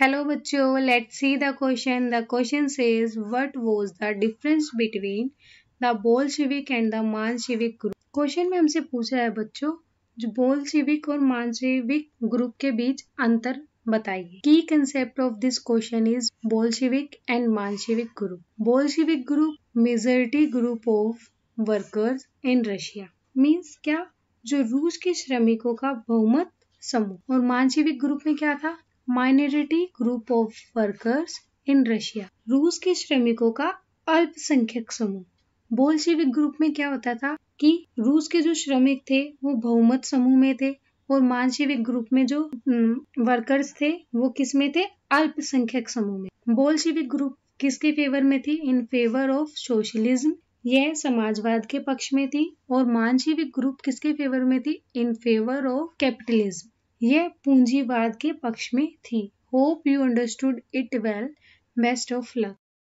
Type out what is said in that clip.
hello बच्चों let see the question the question says what was the difference between the Bolshevik and the Menshevik group question में हमसे पूछा है बच्चों जो शिविक और मानसिविक ग्रुप के बीच अंतर बताइए की concept of this question is Bolshevik and Menshevik group Bolshevik group majority group of workers in Russia means क्या जो रूस के श्रमिकों का बहुमत समूह और मानसिविक ग्रुप में क्या था minority group of workers in Russia रूस के श्रमिकों का अल्पसंख्यक समूह बोलशेविक ग्रुप में क्या होता था कि रूस के जो श्रमिक थे वो बहुमत समूह में थे और मानसिविक ग्रुप में जो वर्कर्स थे वो किस में थे अल्पसंख्यक समूह में बोलशिविक ग्रुप किसके फेवर में थी इन फेवर ऑफ सोशलिज्म यह समाजवाद के पक्ष में थी और मानसिविक ग्रुप किसके फेवर में थी इन फेवर ऑफ कैपिटलिज्म यह पूंजीवाद के पक्ष में थी hope you understood it well best of luck